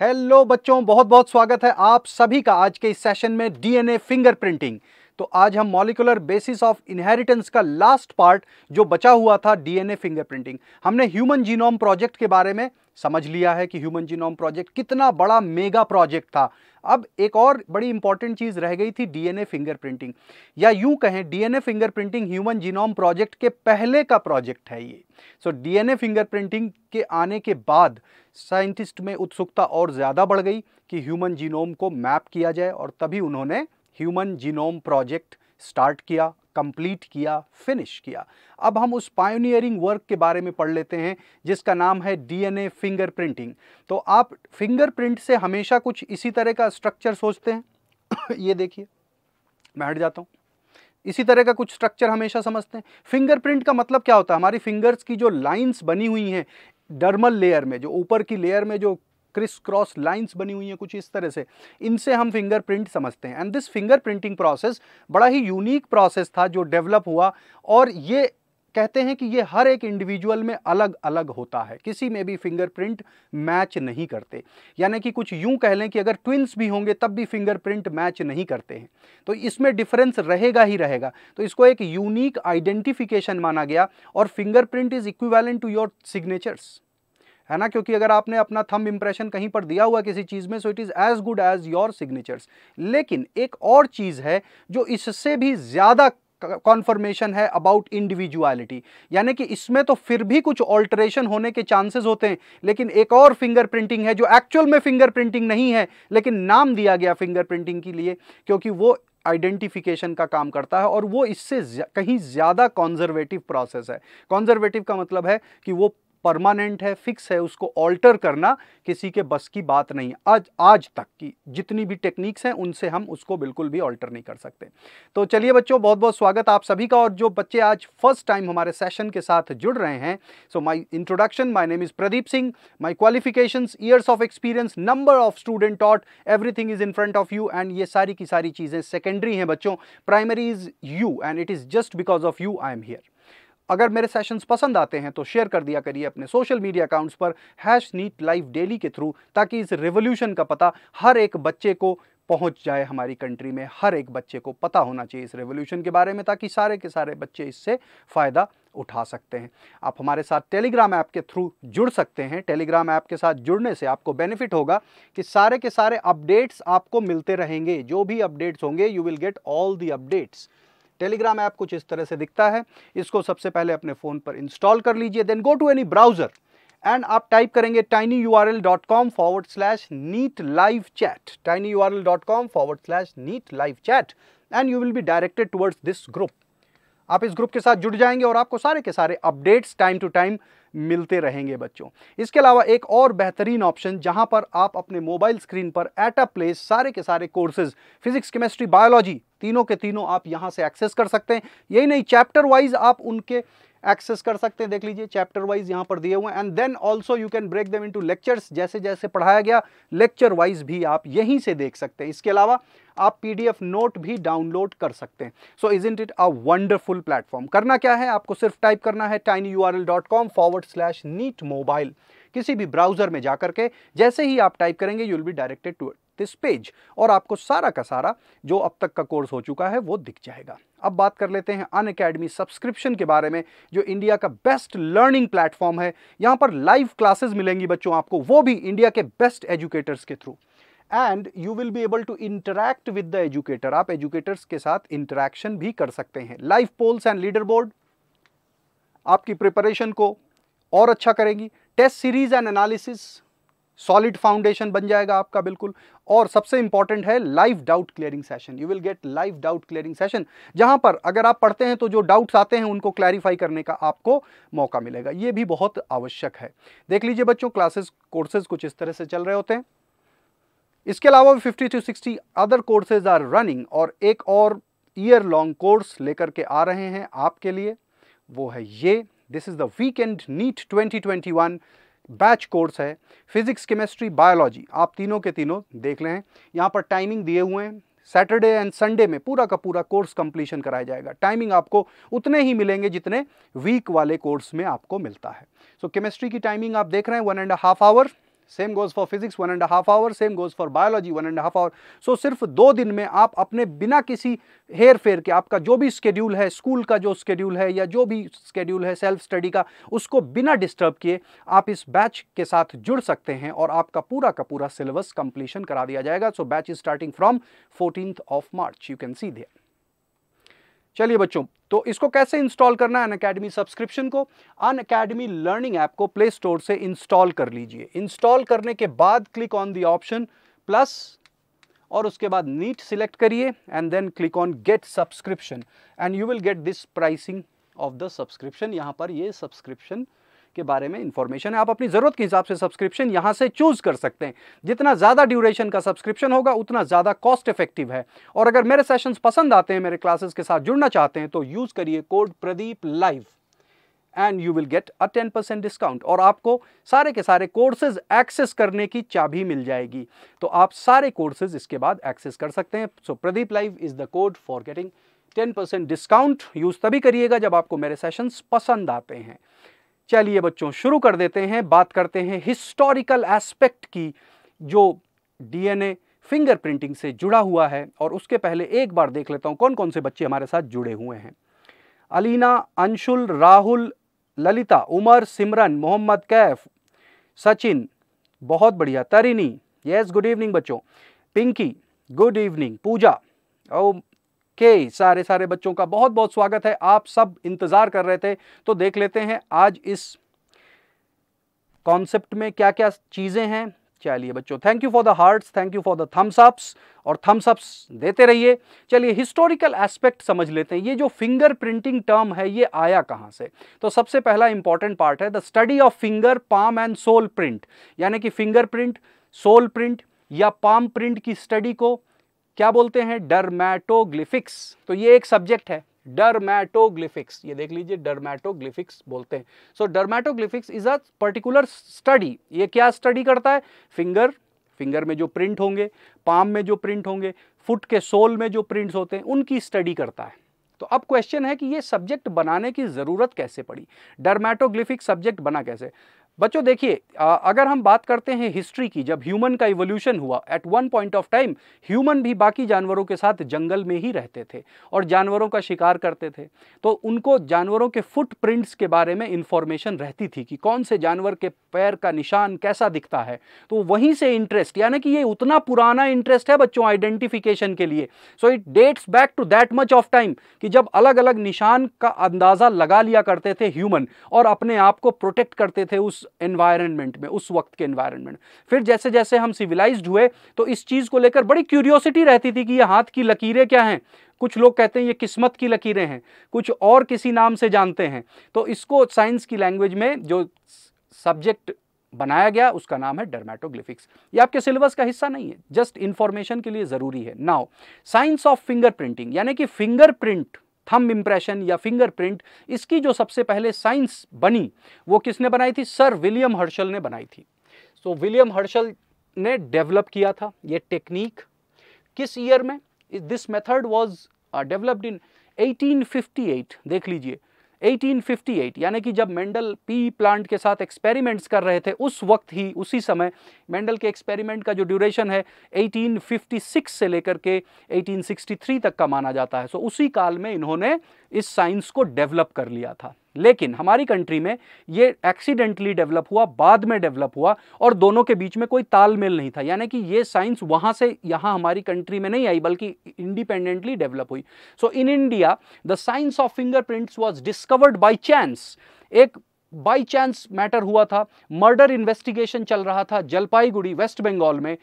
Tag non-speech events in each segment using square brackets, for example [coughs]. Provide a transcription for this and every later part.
Hello बच्चों बहुत बहुत स्वागत है आप सभी का आज के इस सेशन में डीएनए फिंगरप्रिंटिंग तो आज हम मॉलिकुलर बेसिस ऑफ इनहेरिटेंस का लास्ट पार्ट जो बचा हुआ था डीएनए फिंगरप्रिंटिंग हमने ह्यूमन जीनोम प्रोजेक्ट के बारे में समझ लिया है कि ह्यूमन जीनोम प्रोजेक्ट कितना बड़ा मेगा प्रोजेक्ट था अब एक और बड़ी इंपॉर्टेंट चीज़ रह गई थी डीएनए फिंगरप्रिंटिंग या यूं कहें DNA fingerprinting human genome project के पहले का प्रोजेक्ट है ये सो डीएनए फिंगरप्रिंटिंग के आने के बाद साइंटिस्ट में उत्सुकता और ज़्यादा बढ़ गई कि ह्यूमन जीनोम को मैप किया जाए और तभी उन्होंने ह्यूमन जीनोम प्रोजेक्ट स्टार्ट किया कंप्लीट किया फिनिश किया अब हम उस पायोनियरिंग वर्क के बारे में पढ़ लेते हैं जिसका नाम है डीएनए फिंगर प्रिंटिंग तो आप फिंगरप्रिंट से हमेशा कुछ इसी तरह का स्ट्रक्चर सोचते हैं [coughs] ये देखिए मैं हट जाता हूँ इसी तरह का कुछ स्ट्रक्चर हमेशा समझते हैं फिंगरप्रिंट का मतलब क्या होता है हमारी फिंगर्स की जो लाइन्स बनी हुई हैं डर्मल लेयर में जो ऊपर की लेयर में जो क्रिस क्रॉस लाइंस बनी हुई हैं कुछ इस तरह से इनसे हम फिंगरप्रिंट समझते हैं and this finger printing process बड़ा ही यूनिक प्रोसेस था जो डेवलप हुआ और ये कहते हैं कि ये हर एक इंडिविजुअल में अलग अलग होता है किसी में भी फिंगरप्रिंट मैच नहीं करते यानी कि कुछ यूं कह लें कि अगर ट्विंस भी होंगे तब भी फिंगरप्रिंट मैच नहीं करते हैं तो इसमें डिफरेंस रहेगा ही रहेगा तो इसको एक यूनिक आइडेंटिफिकेशन माना गया और fingerprint is equivalent to your signatures है ना क्योंकि अगर आपने अपना थम इम्प्रेशन कहीं पर दिया हुआ किसी चीज़ में so it is as good as your signatures लेकिन एक और चीज़ है जो इससे भी ज़्यादा कॉन्फर्मेशन है अबाउट इंडिविजुअलिटी यानी कि इसमें तो फिर भी कुछ ऑल्ट्रेशन होने के चांसेस होते हैं लेकिन एक और फिंगर प्रिंटिंग है जो एक्चुअल में फिंगर प्रिंटिंग नहीं है लेकिन नाम दिया गया फिंगर प्रिंटिंग के लिए क्योंकि वो आइडेंटिफिकेशन का काम करता है और वो इससे कहीं ज़्यादा कॉन्जर्वेटिव प्रोसेस है कॉन्जर्वेटिव का मतलब है कि वो परमानेंट है फिक्स है उसको ऑल्टर करना किसी के बस की बात नहीं है आज आज तक की जितनी भी टेक्निक्स हैं उनसे हम उसको बिल्कुल भी ऑल्टर नहीं कर सकते तो चलिए बच्चों बहुत बहुत स्वागत आप सभी का और जो बच्चे आज फर्स्ट टाइम हमारे सेशन के साथ जुड़ रहे हैं so my introduction my name is Pradeep Singh my qualification years of experience number of student taught everything is in front of you and ये सारी की सारी चीज़ें सेकेंडरी हैं बच्चों primary is you and it is just because of you I am here अगर मेरे sessions पसंद आते हैं तो शेयर कर दिया करिए अपने सोशल मीडिया अकाउंट्स पर हैश नीट लाइफ डेली के थ्रू ताकि इस रेवोल्यूशन का पता हर एक बच्चे को पहुंच जाए हमारी कंट्री में हर एक बच्चे को पता होना चाहिए इस रेवोल्यूशन के बारे में ताकि सारे के सारे बच्चे इससे फ़ायदा उठा सकते हैं आप हमारे साथ टेलीग्राम ऐप के थ्रू जुड़ सकते हैं टेलीग्राम ऐप के साथ जुड़ने से आपको बेनिफिट होगा कि सारे के सारे अपडेट्स आपको मिलते रहेंगे जो भी अपडेट्स होंगे you will get all the updates Telegram app कुछ इस तरह से दिखता है इसको सबसे पहले अपने फ़ोन पर इंस्टॉल कर लीजिए then go to any browser and आप टाइप करेंगे tiny U R L dot com forward slash NEET live chat tiny U R L dot com forward slash NEET live chat and you will be directed towards this group आप इस group के साथ जुड़ जाएंगे और आपको सारे के सारे अपडेट्स टाइम टू टाइम मिलते रहेंगे बच्चों इसके अलावा एक और बेहतरीन ऑप्शन जहां पर आप अपने मोबाइल स्क्रीन पर एट अ प्लेस सारे के सारे कोर्सेज फिजिक्स केमिस्ट्री बायोलॉजी तीनों के तीनों आप यहाँ से एक्सेस कर सकते हैं यही नहीं चैप्टर वाइज आप उनके एक्सेस कर सकते हैं देख लीजिए चैप्टर वाइज यहाँ पर दिए हुए and then also you can break them into lectures जैसे जैसे पढ़ाया गया लेक्चर वाइज भी आप यहीं से देख सकते हैं इसके अलावा आप पीडीएफ नोट भी डाउनलोड कर सकते हैं सो इज इंट इट अ वंडरफुल प्लेटफॉर्म करना क्या है आपको सिर्फ टाइप करना है tiny U R L dot com forward slash NEET mobile किसी भी ब्राउजर में जाकर के जैसे ही आप टाइप करेंगे you will be directed to छत्तीस पेज और आपको सारा का सारा जो अब तक का कोर्स हो चुका है वो दिख जाएगा अब बात कर लेते हैं अन अकेडमी सब्सक्रिप्शन के बारे में जो इंडिया का बेस्ट लर्निंग प्लेटफॉर्म है यहाँ पर लाइव क्लासेस मिलेंगी बच्चों आपको वो भी इंडिया के बेस्ट एजुकेटर्स के through and you will be able to interact with the educator आप एजुकेटर्स के साथ इंटरैक्शन भी कर सकते हैं live polls and leaderboard आपकी प्रिपरेशन को और अच्छा करेंगी test series and analysis solid foundation बन जाएगा आपका बिल्कुल और सबसे इंपॉर्टेंट है live doubt clearing session you will get live doubt clearing session जहां पर अगर आप पढ़ते हैं तो जो डाउट्स आते हैं उनको क्लैरिफाई करने का आपको मौका मिलेगा ये भी बहुत आवश्यक है देख लीजिए बच्चों क्लासेस कोर्सेज कुछ इस तरह से चल रहे होते हैं इसके अलावा भी fifty two sixty other courses are running और एक और ईयर लॉन्ग कोर्स लेकर के आ रहे हैं आपके लिए वो है ये this is the weekend NEET twenty twenty one batch course है फिज़िक्स केमिस्ट्री बायोलॉजी आप तीनों के तीनों देख लें यहाँ पर टाइमिंग दिए हुए हैं सैटरडे एंड संडे में पूरा का पूरा कोर्स कंप्लीशन कराया जाएगा टाइमिंग आपको उतने ही मिलेंगे जितने वीक वाले कोर्स में आपको मिलता है सो so, केमिस्ट्री की टाइमिंग आप देख रहे हैं one and half hour same goes for physics one and half hour same goes for biology one and half hour so सिर्फ दो दिन में आप अपने बिना किसी हेर फेर के आपका जो भी स्केड्यूल है स्कूल का जो स्केड्यूल है या जो भी स्केड्यूल है सेल्फ स्टडी का उसको बिना डिस्टर्ब किए आप इस बैच के साथ जुड़ सकते हैं और आपका पूरा का पूरा सिलेबस कंप्लीशन करा दिया जाएगा so batch is starting from fourteen of March you can see there चलिए बच्चों तो इसको कैसे इंस्टॉल करना है अन अकेडमी सब्सक्रिप्शन को अन अकेडमी लर्निंग ऐप को प्ले स्टोर से इंस्टॉल कर लीजिए इंस्टॉल करने के बाद click on the option plus और उसके बाद नीट सिलेक्ट करिए and then click on get subscription and you will get this pricing of the subscription यहां पर ये सब्सक्रिप्शन के बारे में इंफॉर्मेशन है आप अपनी ज़रूरत के हिसाब से सब्सक्रिप्शन यहां से चूज़ कर सकते हैं जितना ज़्यादा ड्यूरेशन का सब्सक्रिप्शन होगा उतना ज़्यादा कॉस्ट इफेक्टिव है और अगर मेरे सेशन पसंद आते हैं मेरे क्लासेस के साथ जुड़ना चाहते हैं तो यूज़ करिए code Pradeep live and you will get a ten percent discount और आपको सारे के सारे कोर्सेज एक्सेस करने की चाबी मिल जाएगी तो आप सारे कोर्सेज इसके बाद एक्सेस कर सकते हैं so Pradeep live is the code for getting ten percent discount use तभी करिएगा जब आपको मेरे सेशंस पसंद आते हैं चलिए बच्चों शुरू कर देते हैं बात करते हैं हिस्टोरिकल एस्पेक्ट की जो डीएनए फिंगरप्रिंटिंग से जुड़ा हुआ है और उसके पहले एक बार देख लेता हूँ कौन कौन से बच्चे हमारे साथ जुड़े हुए हैं अलीना अंशुल राहुल ललिता उमर सिमरन मोहम्मद कैफ सचिन बहुत बढ़िया तरिनी यस गुड इवनिंग बच्चों Pinky good evening Pooja okay सारे सारे बच्चों का बहुत बहुत स्वागत है आप सब इंतज़ार कर रहे थे तो देख लेते हैं आज इस कॉन्सेप्ट में क्या क्या चीज़ें हैं चलिए बच्चों thank you for the hearts thank you for the thumbs ups और थम्स अप्स देते रहिए चलिए हिस्टोरिकल एस्पेक्ट समझ लेते हैं ये जो फिंगर प्रिंटिंग टर्म है ये आया कहाँ से तो सबसे पहला इंपॉर्टेंट पार्ट है the study of finger palm and sole print यानी कि फिंगर प्रिंट सोल प्रिंट या पाम प्रिंट की स्टडी को क्या बोलते हैं डरमैटोग्लिफिक्स तो ये एक सब्जेक्ट है डरमैटोग्लिफिक्स ये देख लीजिए डरमैटोग्लिफिक्स बोलते हैं so dermatoglyphics is a particular study ये क्या स्टडी करता है फिंगर फिंगर में जो प्रिंट होंगे पाम में जो प्रिंट होंगे फुट के सोल में जो प्रिंट्स होते हैं उनकी स्टडी करता है तो अब क्वेश्चन है कि ये सब्जेक्ट बनाने की ज़रूरत कैसे पड़ी डरमैटोग्लिफिक सब्जेक्ट बना कैसे बच्चों देखिए अगर हम बात करते हैं हिस्ट्री की जब ह्यूमन का इवोल्यूशन हुआ at one point of time human भी बाकी जानवरों के साथ जंगल में ही रहते थे और जानवरों का शिकार करते थे तो उनको जानवरों के फुटप्रिंट्स के बारे में इंफॉर्मेशन रहती थी कि कौन से जानवर के पैर का निशान कैसा दिखता है तो वहीं से इंटरेस्ट यानी कि ये उतना पुराना इंटरेस्ट है बच्चों आइडेंटिफिकेशन के लिए so it dates back to that much of time कि जब अलग अलग निशान का अंदाज़ा लगा लिया करते थे ह्यूमन और अपने आप को प्रोटेक्ट करते थे उस एनवायरनमेंट में उस वक्त के एनवायरनमेंट फिर जैसे जैसे हम सिविलाइज्ड हुए तो इस चीज़ को लेकर बड़ी क्यूरियोसिटी रहती थी कि ये हाथ की लकीरें क्या हैं कुछ लोग कहते हैं ये किस्मत की लकीरें हैं कुछ और किसी नाम से जानते हैं तो इसको साइंस की लैंग्वेज में जो सब्जेक्ट बनाया गया उसका नाम है डर्मेटोग्लिफिक्स ये आपके सिलेबस का हिस्सा नहीं है जस्ट इंफॉर्मेशन के लिए ज़रूरी है now science of finger printing यानी कि फिंगर प्रिंट थम इम्प्रेशन या फिंगरप्रिंट इसकी जो सबसे पहले साइंस बनी वो किसने बनाई थी सर विलियम हर्शल ने बनाई थी सो तो विलियम हर्शल ने डेवलप किया था ये टेक्निक किस ईयर में this method was developed in 1858 देख लीजिए 1858 यानी कि जब मेंडल पी प्लांट के साथ एक्सपेरिमेंट्स कर रहे थे उस वक्त ही उसी समय मेंडल के एक्सपेरिमेंट का जो ड्यूरेशन है 1856 से लेकर के 1863 तक का माना जाता है सो so, उसी काल में इन्होंने इस साइंस को डेवलप कर लिया था लेकिन हमारी कंट्री में ये एक्सीडेंटली डेवलप हुआ बाद में डेवलप हुआ और दोनों के बीच में कोई तालमेल नहीं था यानी कि ये साइंस वहाँ से यहाँ हमारी कंट्री में नहीं आई बल्कि इंडिपेंडेंटली डेवलप हुई so in India the science of fingerprints was discovered by chance एक बाई चांस मैटर हुआ था मर्डर इन्वेस्टिगेशन चल रहा था जलपाईगुड़ी वेस्ट बंगाल में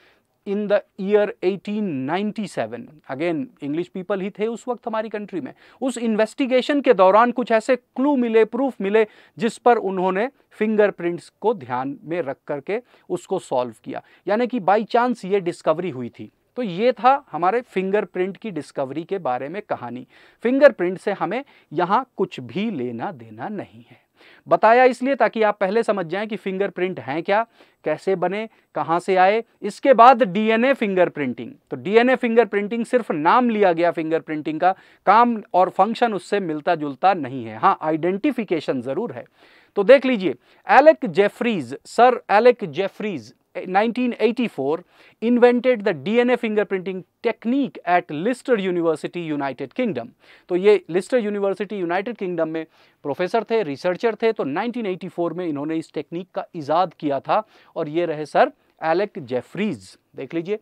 in the year 1897 again English people ही थे उस वक्त हमारी कंट्री में उस इन्वेस्टिगेशन के दौरान कुछ ऐसे क्लू मिले प्रूफ मिले जिस पर उन्होंने फिंगरप्रिंट्स को ध्यान में रख करके उसको सॉल्व किया यानी कि बाई चांस ये डिस्कवरी हुई थी तो ये था हमारे फिंगरप्रिंट की डिस्कवरी के बारे में कहानी फिंगरप्रिंट से हमें यहाँ कुछ भी लेना देना नहीं है बताया इसलिए ताकि आप पहले समझ जाएं कि फिंगरप्रिंट हैं क्या कैसे बने कहां से आए इसके बाद डीएनए फिंगरप्रिंटिंग तो डीएनए फिंगरप्रिंटिंग सिर्फ नाम लिया गया फिंगरप्रिंटिंग का काम और फंक्शन उससे मिलता जुलता नहीं है हाँ आइडेंटिफिकेशन ज़रूर है तो देख लीजिए Alec Jeffreys sir Alec Jeffreys 1984 invented the DNA fingerprinting technique at Lister University United Kingdom तो ये Lister University United Kingdom में प्रोफेसर थे रिसर्चर थे तो 1984 में इन्होंने इस टेक्निक का इजाद किया था और ये रहे सर एलेक जेफरीज देख लीजिए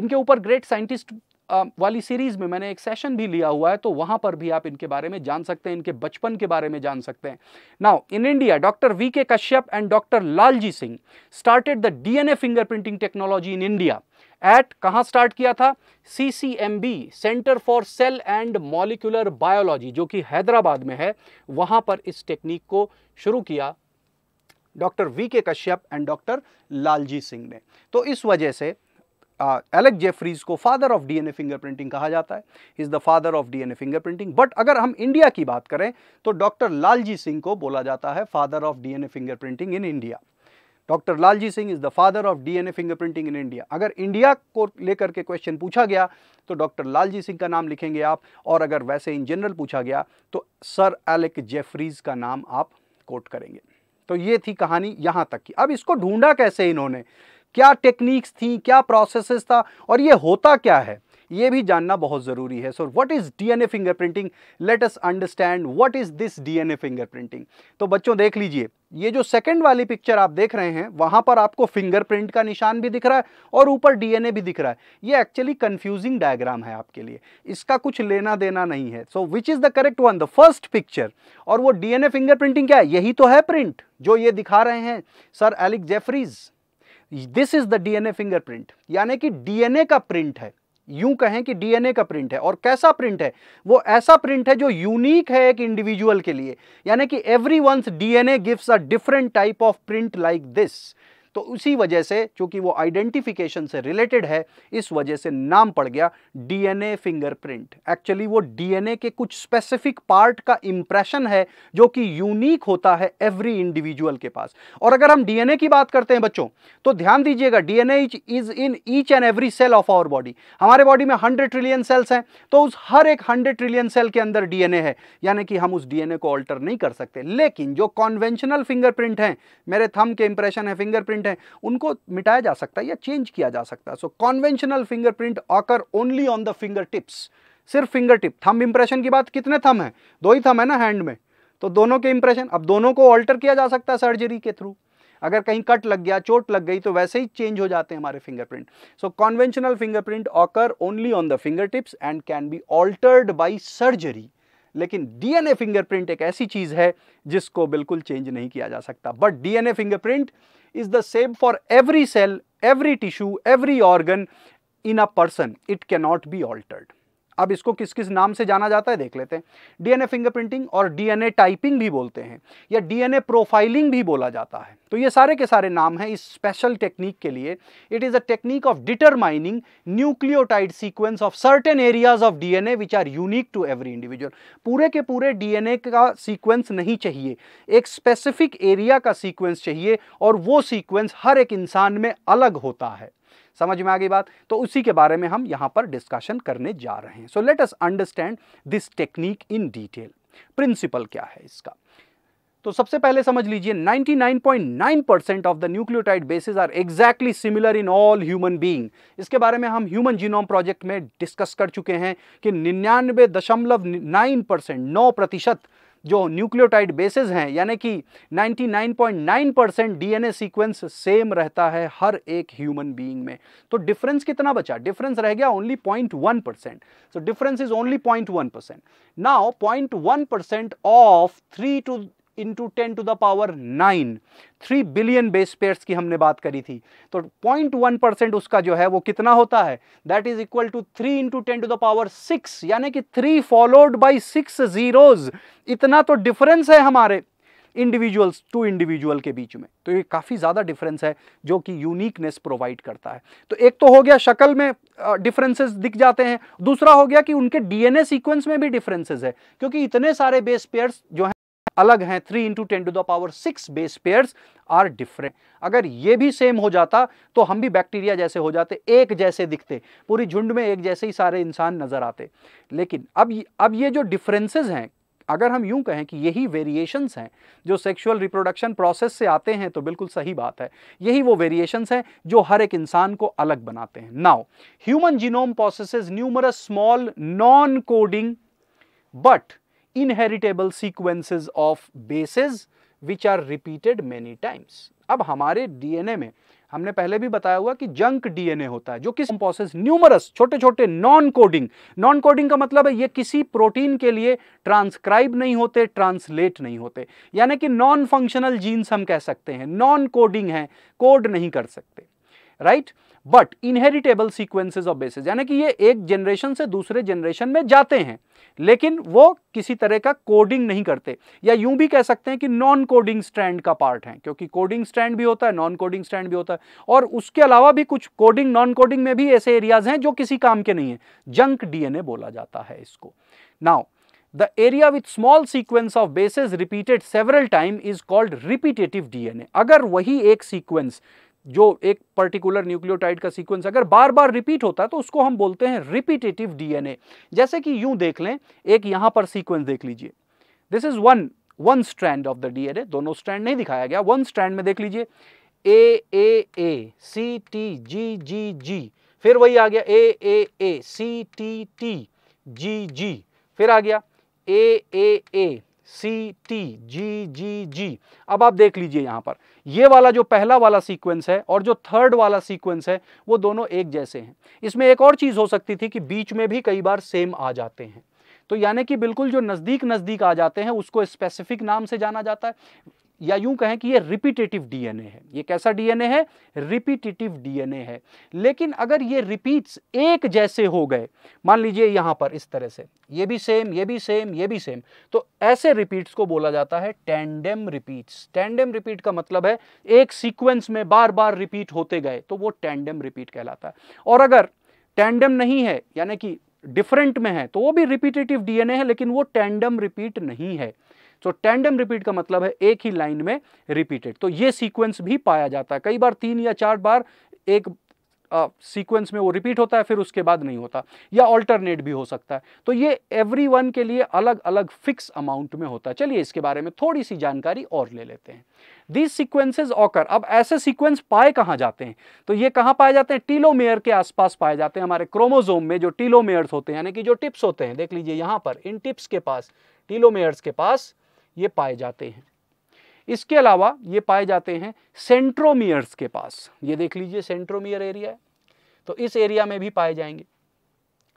इनके ऊपर ग्रेट साइंटिस्ट वाली सीरीज़ में मैंने एक सेशन भी लिया हुआ है तो वहां पर भी आप इनके बारे में जान सकते हैं इनके बचपन के बारे में जान सकते हैं now in India doctor V K Kashyap and doctor Lalji Singh started the DNA fingerprinting technology in India at कहाँ स्टार्ट किया था C C M B centre for cell and molecular biology जो कि हैदराबाद में है वहां पर इस टेक्निक को शुरू किया doctor V K Kashyap and doctor Lalji Singh ने तो इस वजह से एलेक uh, जेफरीज को फादर ऑफ डीएनए फिंगरप्रिंटिंग कहा जाता है is the father of DNA fingerprinting but अगर हम इंडिया की बात करें तो डॉक्टर लालजी सिंह को बोला जाता है father of DNA fingerprinting in India doctor Lalji Singh is the father of DNA fingerprinting in India अगर इंडिया को लेकर के क्वेश्चन पूछा गया तो डॉक्टर लालजी सिंह का नाम लिखेंगे आप और अगर वैसे इन जनरल पूछा गया तो सर एलेक जेफरीज का नाम आप कोट करेंगे तो ये थी कहानी यहां तक की अब इसको ढूंढा कैसे इन्होंने क्या टेक्निक्स थी क्या प्रोसेसेस था और ये होता क्या है ये भी जानना बहुत ज़रूरी है so what is DNA fingerprinting let us understand what is this DNA fingerprinting तो बच्चों देख लीजिए ये जो सेकंड वाली पिक्चर आप देख रहे हैं वहां पर आपको फिंगरप्रिंट का निशान भी दिख रहा है और ऊपर डीएनए भी दिख रहा है ये एक्चुअली कंफ्यूजिंग डायग्राम है आपके लिए इसका कुछ लेना देना नहीं है so which is the correct one the first picture और वो डीएनए फिंगरप्रिंटिंग क्या है यही तो है प्रिंट जो ये दिखा रहे हैं sir Alec Jeffreys this is the DNA fingerprint यानी कि डीएनए का प्रिंट है यूं कहें कि डीएनए का प्रिंट है और कैसा प्रिंट है वो ऐसा प्रिंट है जो यूनिक है एक इंडिविजुअल के लिए यानी कि every one's DNA gives a different type of print like this तो उसी वजह से चूंकि वो आइडेंटिफिकेशन से रिलेटेड है इस वजह से नाम पड़ गया डीएनए फिंगरप्रिंट एक्चुअली वो डीएनए के कुछ स्पेसिफिक पार्ट का इंप्रेशन है जो कि यूनिक होता है एवरी इंडिविजुअल के पास और अगर हम डीएनए की बात करते हैं बच्चों तो ध्यान दीजिएगा DNA is in each and every cell of our body हमारे बॉडी में हंड्रेड ट्रिलियन सेल्स हैं तो उस हर एक हंड्रेड ट्रिलियन सेल के अंदर डीएनए है यानी कि हम उस डीएनए को ऑल्टर नहीं कर सकते लेकिन जो कॉन्वेंशनल फिंगरप्रिंट है मेरे थम के इंप्रेशन है फिंगरप्रिंट फिंगरप्रिंट हैं उनको मिटाया जा सकता है या चेंज किया जा सकता है so conventional fingerprint occur only on the finger tips सिर्फ फिंगर टिप थम इंप्रेशन की बात कितने थम है दो ही थम है ना हैंड में तो दोनों के इंप्रेशन अब दोनों को ऑल्टर किया जा सकता है सर्जरी के थ्रू अगर कहीं कट लग गया चोट लग गई तो वैसे ही चेंज हो जाते हैं हमारे fingerprint so conventional fingerprint occur only on the finger tips and can be altered by surgery लेकिन डीएनए फिंगरप्रिंट एक ऐसी चीज है जिसको बिल्कुल चेंज नहीं किया जा सकता but DNA fingerprint is the same for every cell, every tissue, every organ in a person. It cannot be altered. अब इसको किस किस नाम से जाना जाता है देख लेते हैं डीएनए फिंगरप्रिंटिंग और डीएनए टाइपिंग भी बोलते हैं या डीएनए प्रोफाइलिंग भी बोला जाता है तो ये सारे के सारे नाम हैं इस स्पेशल टेक्निक के लिए it is a technique of determining nucleotide sequence of certain areas of DNA which are unique to every individual पूरे के पूरे डीएनए का सीक्वेंस नहीं चाहिए एक स्पेसिफिक एरिया का सीक्वेंस चाहिए और वो सीक्वेंस हर एक इंसान में अलग होता है समझ में आ गई बात तो उसी के बारे में हम यहाँ पर डिस्कशन करने जा रहे हैं so let us understand this technique in detail principle क्या है इसका तो सबसे पहले समझ लीजिए 99.9 percent of the nucleotide bases are exactly similar in all human being इसके बारे में हम ह्यूमन जीनोम प्रोजेक्ट में डिस्कस कर चुके हैं कि निन्यानवे दशमलव नाइन परसेंट नौ प्रतिशत जो न्यूक्लियोटाइड बेसिस हैं यानी कि 99.9 परसेंट डी सीक्वेंस सेम रहता है हर एक ह्यूमन बीइंग में तो डिफरेंस कितना बचा डिफरेंस रह गया only point one percent so difference is only point one percent now point one percent of three two into ten to the power nine three billion base pairs की हमने बात करी थी तो पॉइंट वन परसेंट उसका जो है वो कितना होता है that is equal to three into ten to the power six यानी कि three followed by six zeros इतना तो डिफरेंस है हमारे इंडिविजुअल्स टू इंडिविजुअल के बीच में तो ये काफ़ी ज़्यादा डिफरेंस है जो कि यूनिकनेस प्रोवाइड करता है तो एक तो हो गया शक्ल में डिफरेंसेस दिख जाते हैं दूसरा हो गया कि उनके डीएनए सीक्वेंस में भी डिफरेंसेस है क्योंकि इतने सारे बेस पेयर्स जो अलग हैं three into ten to the power six base pair are different अगर ये भी सेम हो जाता तो हम भी बैक्टीरिया जैसे हो जाते एक जैसे दिखते पूरी झुंड में एक जैसे ही सारे इंसान नज़र आते लेकिन अब अब ये जो डिफरेंसेज हैं अगर हम यूं कहें कि यही वेरिएशंस हैं जो सेक्सुअल रिप्रोडक्शन प्रोसेस से आते हैं तो बिल्कुल सही बात है यही वो वेरिएशंस हैं जो हर एक इंसान को अलग बनाते हैं now human genome processes numerous small non coding but inheritable sequences of bases which are repeated many times अब हमारे डीएनए में हमने पहले भी बताया हुआ कि जंक डीएनए होता है जो कि कंपोसेस न्यूमरस छोटे छोटे नॉन कोडिंग नॉन कोडिंग का मतलब है ये किसी प्रोटीन के लिए ट्रांसक्राइब नहीं होते ट्रांसलेट नहीं होते यानी कि नॉन फंक्शनल जीन्स हम कह सकते हैं नॉन कोडिंग है कोड नहीं कर सकते right right? But inheritable sequences of bases यानी कि ये एक जनरेशन से दूसरे जनरेशन में जाते हैं लेकिन वो किसी तरह का कोडिंग नहीं करते या यूं भी कह सकते हैं कि नॉन कोडिंग स्ट्रैंड का पार्ट है क्योंकि कोडिंग स्ट्रैंड भी होता है नॉन कोडिंग स्ट्रैंड भी होता है और उसके अलावा भी कुछ कोडिंग नॉन कोडिंग में भी ऐसे एरियाज हैं जो किसी काम के नहीं है जंक डीएनए बोला जाता है इसको now the area with small sequence of bases repeated several time is called repetitive DNA अगर वही एक सीक्वेंस जो एक पर्टिकुलर न्यूक्लियोटाइड का सीक्वेंस अगर बार बार रिपीट होता है तो उसको हम बोलते हैं रिपीटेटिव डीएनए जैसे कि यूं देख लें एक यहां पर सीक्वेंस देख लीजिए this is one one strand of the DNA दोनों स्ट्रैंड नहीं दिखाया गया वन स्ट्रैंड में देख लीजिए ए ए ए सी टी जी जी जी फिर वही आ गया ए ए ए सी टी टी जी जी फिर आ गया ए ए ए सी टी जी जी जी अब आप देख लीजिए यहाँ पर ये वाला जो पहला वाला सीक्वेंस है और जो थर्ड वाला सीक्वेंस है वो दोनों एक जैसे हैं इसमें एक और चीज़ हो सकती थी कि बीच में भी कई बार सेम आ जाते हैं तो यानी कि बिल्कुल जो नज़दीक नज़दीक आ जाते हैं उसको स्पेसिफिक नाम से जाना जाता है या यूं कहें कि ये रिपीटेटिव डीएनए है ये कैसा डीएनए है रिपीटेटिव डीएनए है लेकिन अगर ये रिपीट्स एक जैसे हो गए मान लीजिए यहां पर इस तरह से ये भी सेम ये भी सेम ये भी सेम तो ऐसे रिपीट्स को बोला जाता है टैंडम रिपीट्स टैंडम रिपीट का मतलब है एक सीक्वेंस में बार बार रिपीट होते गए तो वो टैंडम रिपीट कहलाता है और अगर टैंडम नहीं है यानी कि डिफरेंट में है तो वो भी रिपीटेटिव डीएनए है लेकिन वो टैंडम रिपीट नहीं है तो टैंडम रिपीट का मतलब है एक ही लाइन में रिपीटेड तो ये सीक्वेंस भी पाया जाता है कई बार तीन या चार बार एक सीक्वेंस में वो रिपीट होता है फिर उसके बाद नहीं होता या ऑल्टरनेट भी हो सकता है तो ये एवरी वन के लिए अलग अलग फिक्स अमाउंट में होता है चलिए इसके बारे में थोड़ी सी जानकारी और ले लेते हैं दीज सीक्वेंसेज ऑकर अब ऐसे सीक्वेंस पाए कहाँ जाते हैं तो ये कहाँ पाए जाते हैं टीलोमेयर के आसपास पाए जाते हैं हमारे क्रोमोजोम में जो टीलोमेयर्स होते हैं यानी कि जो टिप्स होते हैं देख लीजिए यहाँ पर इन टिप्स के पास टीलोमेयर्स के पास ये पाए जाते हैं इसके अलावा ये पाए जाते हैं सेंट्रोमियर्स के पास ये देख लीजिए सेंट्रोमियर एरिया है तो इस एरिया में भी पाए जाएंगे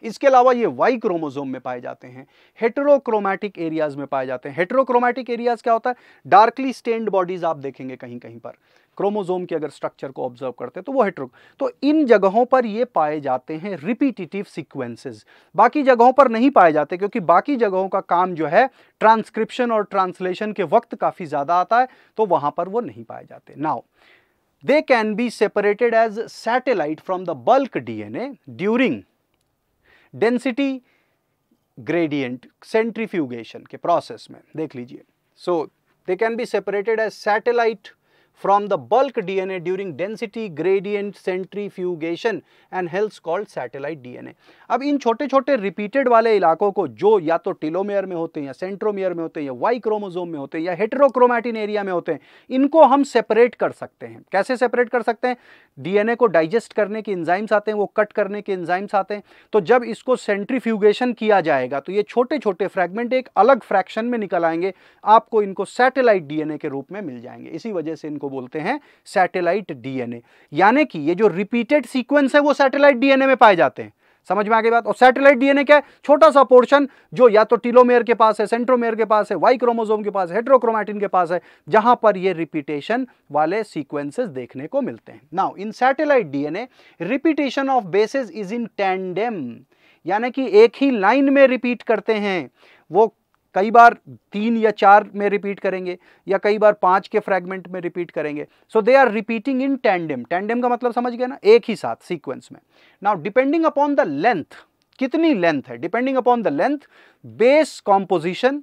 इसके अलावा ये वाई क्रोमोजोम में पाए जाते हैं हेटरोक्रोमैटिक एरियाज में पाए जाते हैं हेटरोक्रोमैटिक एरियाज क्या होता है डार्कली स्टेन्ड बॉडीज आप देखेंगे कहीं कहीं पर क्रोमोजोम के अगर स्ट्रक्चर को ऑब्जर्व करते हैं तो वो हेट्रो तो इन जगहों पर ये पाए जाते हैं रिपीटिटिव सीक्वेंसेस बाकी जगहों पर नहीं पाए जाते क्योंकि बाकी जगहों का काम जो है ट्रांसक्रिप्शन और ट्रांसलेशन के वक्त काफ़ी ज़्यादा आता है तो वहां पर वो नहीं पाए जाते now they can be separated as satellite from the bulk DNA during density gradient centrifugation के प्रोसेस में देख लीजिए. So they can be separated as satellite from the bulk DNA during density gradient centrifugation and hence called satellite DNA. अब इन छोटे छोटे repeated वाले इलाकों को जो या तो टिलोमेयर में होते हैं या सेंट्रोमेयर में होते हैं या वाई क्रोमोजोम में होते हैं या हेटरोक्रोमैटिन एरिया में होते हैं इनको हम सेपरेट कर सकते हैं कैसे सेपरेट कर सकते हैं डीएनए को डाइजेस्ट करने के इंजाइम्स आते हैं वो कट करने के इंजाइम्स आते हैं तो जब इसको सेंट्रीफ्यूगेशन किया जाएगा तो ये छोटे छोटे फ्रैगमेंट एक अलग फ्रैक्शन में निकल आएंगे आपको इनको सैटेलाइट डीएनए के रूप में मिल जाएंगे इसी वजह से इनको को बोलते हैं सैटेलाइट डीएनए यानी कि ये जो रिपीटेड सीक्वेंस है वो सैटेलाइट डीएनए में पाए जाते हैं समझ में आगे बात और सैटेलाइट डीएनए क्या है छोटा सा पोर्शन जो या तो टीलोमेयर के पास है सेंट्रोमेयर के पास है वाई क्रोमोजोम के पास हेड्रोक्रोमैटिन के पास है जहां पर ये रिपीटेशन वाले सीक्वेंसेस देखने को मिलते हैं now in satellite DNA repetition of bases is in tandem यानी कि एक ही लाइन में रिपीट करते हैं वो कई बार तीन या चार में रिपीट करेंगे या कई बार पाँच के फ्रैगमेंट में रिपीट करेंगे so they are repeating in tandem tandem का मतलब समझ गया ना एक ही साथ सीक्वेंस में now depending upon the length कितनी लेंथ है depending upon the length base composition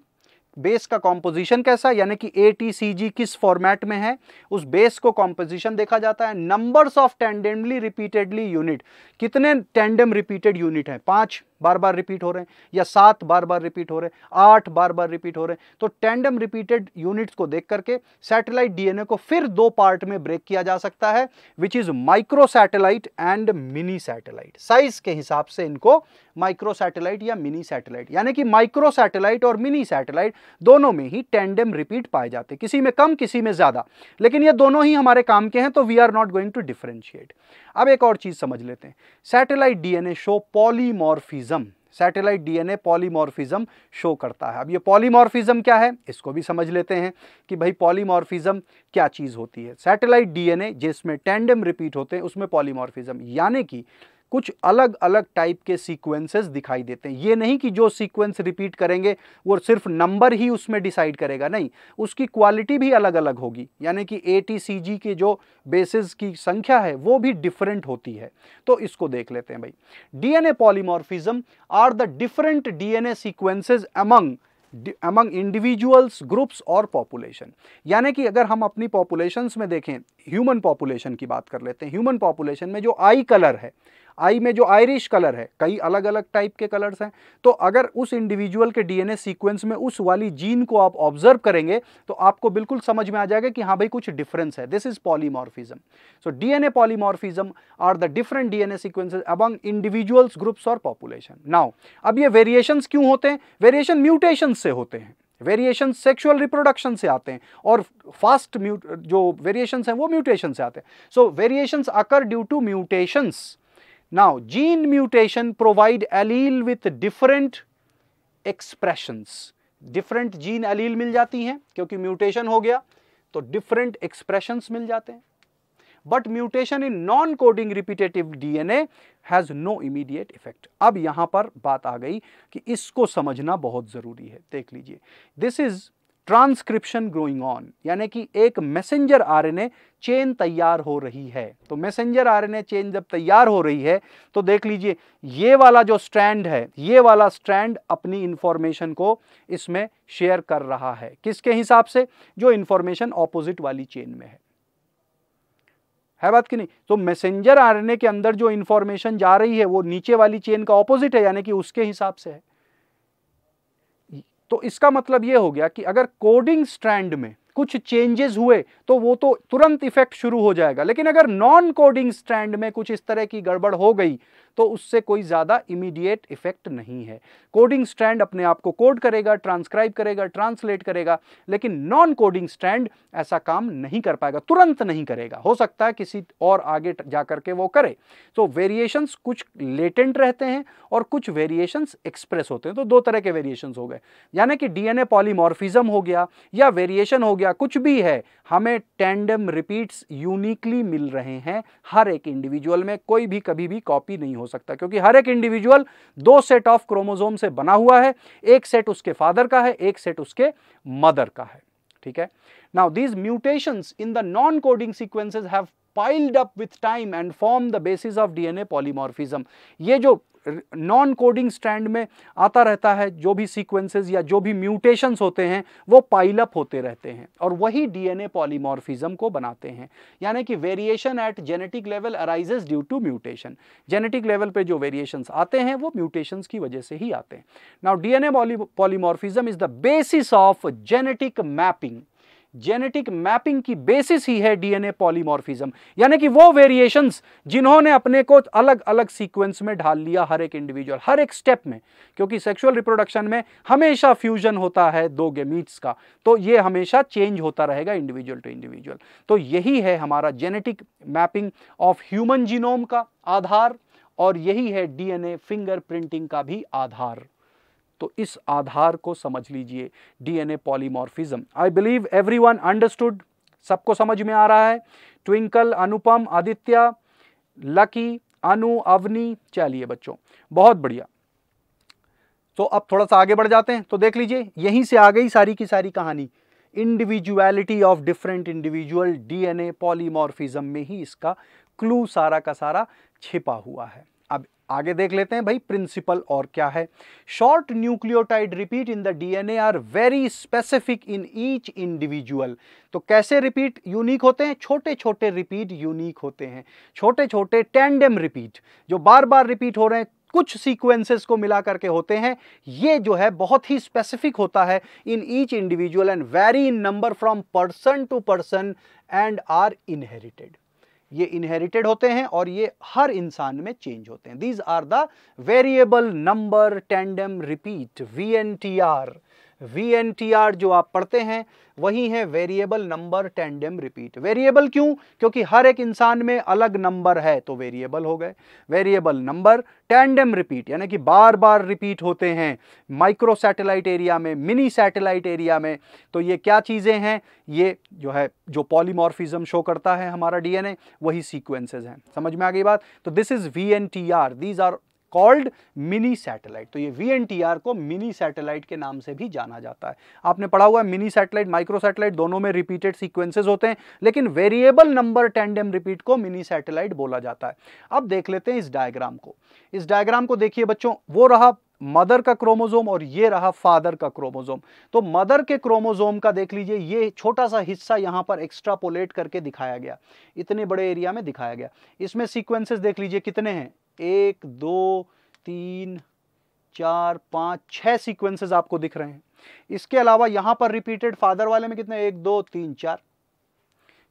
base का कॉम्पोजिशन कैसा यानी कि ए टी सी जी किस फॉर्मेट में है उस बेस को कॉम्पोजिशन देखा जाता है numbers of tandemly repeatedly unit कितने टेंडम रिपीटेड यूनिट हैं पाँच बार बार रिपीट हो रहे हैं या सात बार बार रिपीट हो रहे हैं आठ बार बार रिपीट हो रहे हैं तो टेंडम रिपीटेड यूनिट्स को देख करके सैटेलाइट डीएनए को फिर दो पार्ट में ब्रेक किया जा सकता है which is micro satellite and mini satellite size के हिसाब से इनको माइक्रो सैटेलाइट या मिनी सैटेलाइट यानी कि माइक्रो सैटेलाइट और मिनी सैटेलाइट दोनों में ही टेंडम रिपीट पाए जाते हैं किसी में कम किसी में ज़्यादा लेकिन ये दोनों ही हमारे काम के हैं तो we are not going to differentiate अब एक और चीज़ समझ लेते हैं satellite DNA show polymorphism polymorphism satellite DNA polymorphism show करता है अब ये पॉलीमॉर्फिज्म क्या है इसको भी समझ लेते हैं कि भाई पॉलीमॉर्फिज्म क्या चीज़ होती है सैटेलाइट डीएनए जिसमें टैंडम रिपीट होते हैं उसमें पॉलीमॉर्फिज्म यानी कि कुछ अलग अलग टाइप के सीक्वेंसेस दिखाई देते हैं ये नहीं कि जो सीक्वेंस रिपीट करेंगे वो सिर्फ नंबर ही उसमें डिसाइड करेगा नहीं उसकी क्वालिटी भी अलग अलग होगी यानी कि ए टी सी जी के जो बेसिस की संख्या है वो भी डिफरेंट होती है तो इसको देख लेते हैं भाई D N A polymorphism are the different D N A sequences among among individuals groups और पॉपुलेशन यानी कि अगर हम अपनी पॉपुलेशन में देखें ह्यूमन पॉपुलेशन की बात कर लेते हैं ह्यूमन पॉपुलेशन में जो आई कलर है आई में जो आयरिश कलर है कई अलग अलग टाइप के कलर्स हैं तो अगर उस इंडिविजुअल के डीएनए सीक्वेंस में उस वाली जीन को आप ऑब्जर्व करेंगे तो आपको बिल्कुल समझ में आ जाएगा कि हाँ भाई कुछ डिफरेंस है this is polymorphism so DNA polymorphism are the different DNA sequences among individuals groups और पॉपुलेशन नाउ अब ये वेरिएशन क्यों होते हैं वेरिएशन म्यूटेशन से होते हैं वेरिएशन सेक्सुअल रिप्रोडक्शन से आते हैं और फास्ट जो वेरिएशन हैं वो म्यूटेशन से आते हैं so variation occur due to mutations Now, gene mutation provide allele with different expressions. Different gene allele मिल जाती हैं क्योंकि म्यूटेशन हो गया तो डिफरेंट एक्सप्रेशंस मिल जाते हैं but mutation in non coding repetitive DNA has no immediate effect अब यहां पर बात आ गई कि इसको समझना बहुत जरूरी है देख लीजिए this is transcription growing on यानी कि एक मैसेंजर आरएनए चेन तैयार हो रही है तो मैसेंजर आरएनए चेन जब तैयार हो रही है तो देख लीजिए ये वाला जो स्ट्रैंड है ये वाला स्ट्रैंड अपनी इंफॉर्मेशन को इसमें शेयर कर रहा है किसके हिसाब से जो इंफॉर्मेशन ऑपोजिट वाली चेन में है है बात कि नहीं तो मैसेंजर आरएनए के अंदर जो इंफॉर्मेशन जा रही है वो नीचे वाली चेन का ऑपोजिट है यानी कि उसके हिसाब से है तो इसका मतलब ये हो गया कि अगर कोडिंग स्ट्रैंड में कुछ चेंजेस हुए तो वो तो तुरंत इफेक्ट शुरू हो जाएगा लेकिन अगर नॉन कोडिंग स्ट्रैंड में कुछ इस तरह की गड़बड़ हो गई तो उससे कोई ज़्यादा इमीडिएट इफेक्ट नहीं है कोडिंग स्टैंड अपने आप को कोड करेगा ट्रांसक्राइब करेगा ट्रांसलेट करेगा लेकिन नॉन कोडिंग स्टैंड ऐसा काम नहीं कर पाएगा तुरंत नहीं करेगा हो सकता है किसी और आगे जा करके वो करे तो वेरिएशंस कुछ लेटेंट रहते हैं और कुछ वेरिएशंस एक्सप्रेस होते हैं तो दो तरह के वेरिएशंस हो गए यानी कि डीएनए पॉलीमॉर्फिज्म हो गया या वेरिएशन हो गया कुछ भी है हमें टैंडम रिपीट्स यूनिकली मिल रहे हैं हर एक इंडिविजुअल में कोई भी कभी भी कॉपी नहीं हो हो सकता क्योंकि हर एक इंडिविजुअल दो सेट ऑफ क्रोमोजोम से बना हुआ है एक सेट उसके फादर का है एक सेट उसके मदर का है ठीक है now these mutation in the non coding sequences have piled up with time and form the basis of ये जो नॉन कोडिंग स्टैंड में आता रहता है जो भी सीक्वेंसेस या जो भी म्यूटेशंस होते हैं वो पाइलअप होते रहते हैं और वही डीएनए पॉलीमॉर्फिज्म को बनाते हैं यानी कि variation at genetic level arises due to mutation genetic level पर जो वेरिएशन आते हैं वो म्यूटेशन की वजह से ही आते हैं now a polymorphism is the basis of genetic mapping genetic mapping की बेसिस ही है डीएनए पॉलीमॉर्फिज्म यानी कि वो वेरिएशंस जिन्होंने अपने को अलग अलग सीक्वेंस में ढाल लिया हर एक इंडिविजुअल हर एक स्टेप में क्योंकि सेक्सुअल रिप्रोडक्शन में हमेशा फ्यूजन होता है दो गेमीट्स का तो ये हमेशा चेंज होता रहेगा इंडिविजुअल टू इंडिविजुअल तो यही है हमारा genetic mapping of human genome का आधार और यही है डीएनए प्रिंटिंग का भी आधार तो इस आधार को समझ लीजिए DNA polymorphism I believe everyone understood सबको समझ में आ रहा है ट्विंकल अनुपम आदित्य लकी अनु अवनी चलिए बच्चों बहुत बढ़िया तो अब थोड़ा सा आगे बढ़ जाते हैं तो देख लीजिए यहीं से आ गई सारी की सारी कहानी individuality of different individual DNA polymorphism में ही इसका क्लू सारा का सारा छिपा हुआ है आगे देख लेते हैं भाई प्रिंसिपल और क्या है short nucleotide repeat in the DNA are very specific in each individual तो कैसे रिपीट यूनिक होते हैं छोटे छोटे रिपीट यूनिक होते हैं छोटे छोटे टैंडम रिपीट जो बार बार रिपीट हो रहे हैं कुछ सीक्वेंसेस को मिला करके होते हैं ये जो है बहुत ही स्पेसिफिक होता है in each individual and vary in number from person to person and are inherited ये इनहेरिटेड होते हैं और ये हर इंसान में चेंज होते हैं these are the variable number tandem repeat V N T R V जो आप पढ़ते हैं वही है variable number tandem repeat variable क्यों क्योंकि हर एक इंसान में अलग नंबर है तो वेरिएबल हो गए वेरिएबल नंबर टेंडम रिपीट यानी कि बार बार रिपीट होते हैं माइक्रो सैटेलाइट एरिया में मिनी सैटेलाइट एरिया में तो ये क्या चीज़ें हैं ये जो है जो पॉलीमॉर्फिज्म शो करता है हमारा डी वही सीक्वेंसेज हैं समझ में आ गई बात तो this is V N T R these are called mini satellite तो ये वी को मिनी सैटेलाइट के नाम से भी जाना जाता है आपने पढ़ा हुआ है मिनी सैटेलाइट माइक्रो सैटेलाइट दोनों में रिपीटेड सीक्वेंसेज होते हैं लेकिन वेरिएबल नंबर टेंडेम रिपीट को मिनी सैटेलाइट बोला जाता है अब देख लेते हैं इस डायग्राम को इस डायग्राम को देखिए बच्चों वो रहा मदर का क्रोमोजोम और ये रहा फादर का क्रोमोजोम तो मदर के क्रोमोजोम का देख लीजिए ये छोटा सा हिस्सा यहां पर एक्स्ट्रापोलेट करके दिखाया गया इतने बड़े एरिया में दिखाया गया इसमें सीक्वेंसेस देख लीजिए कितने हैं एक दो तीन चार पाँच छः सीक्वेंसेज आपको दिख रहे हैं इसके अलावा यहाँ पर रिपीटेड फादर वाले में कितने एक दो तीन चार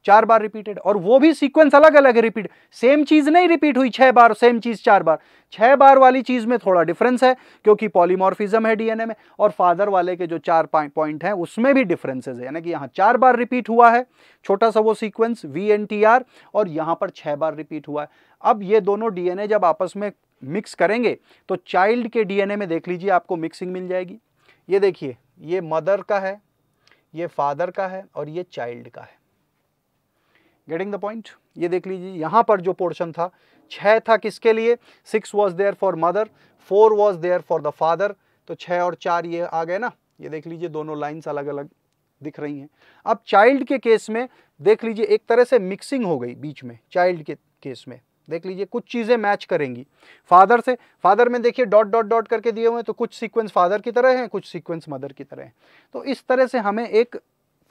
चार बार रिपीटेड और वो भी सीक्वेंस अलग अलग है रिपीट सेम चीज़ नहीं रिपीट हुई छः बार सेम चीज़ चार बार छः बार वाली चीज़ में थोड़ा डिफरेंस है क्योंकि पॉलीमॉर्फिज्म है डीएनए में और फादर वाले के जो चार पॉइंट हैं उसमें भी डिफरेंसेस है यानी कि यहाँ चार बार रिपीट हुआ है छोटा सा वो sequence V N T R और यहाँ पर छः बार रिपीट हुआ है अब ये दोनों डीएनए जब आपस में मिक्स करेंगे तो चाइल्ड के डीएनए में देख लीजिए आपको मिक्सिंग मिल जाएगी ये देखिए ये मदर का है ये फादर का है और ये चाइल्ड का है गेटिंग द पॉइंट ये देख लीजिए यहाँ पर जो पोर्शन था छः था किसके लिए six was there for mother four was there for the father तो छः और चार ये आ गए ना ये देख लीजिए दोनों लाइन्स अलग अलग दिख रही हैं अब चाइल्ड के केस में देख लीजिए एक तरह से मिक्सिंग हो गई बीच में चाइल्ड के केस में देख लीजिए कुछ चीज़ें मैच करेंगी फादर से फादर में देखिए डॉट डॉट डॉट करके दिए हुए हैं तो कुछ सीक्वेंस फादर की तरह हैं कुछ सीक्वेंस मदर की तरह हैं तो इस तरह से हमें एक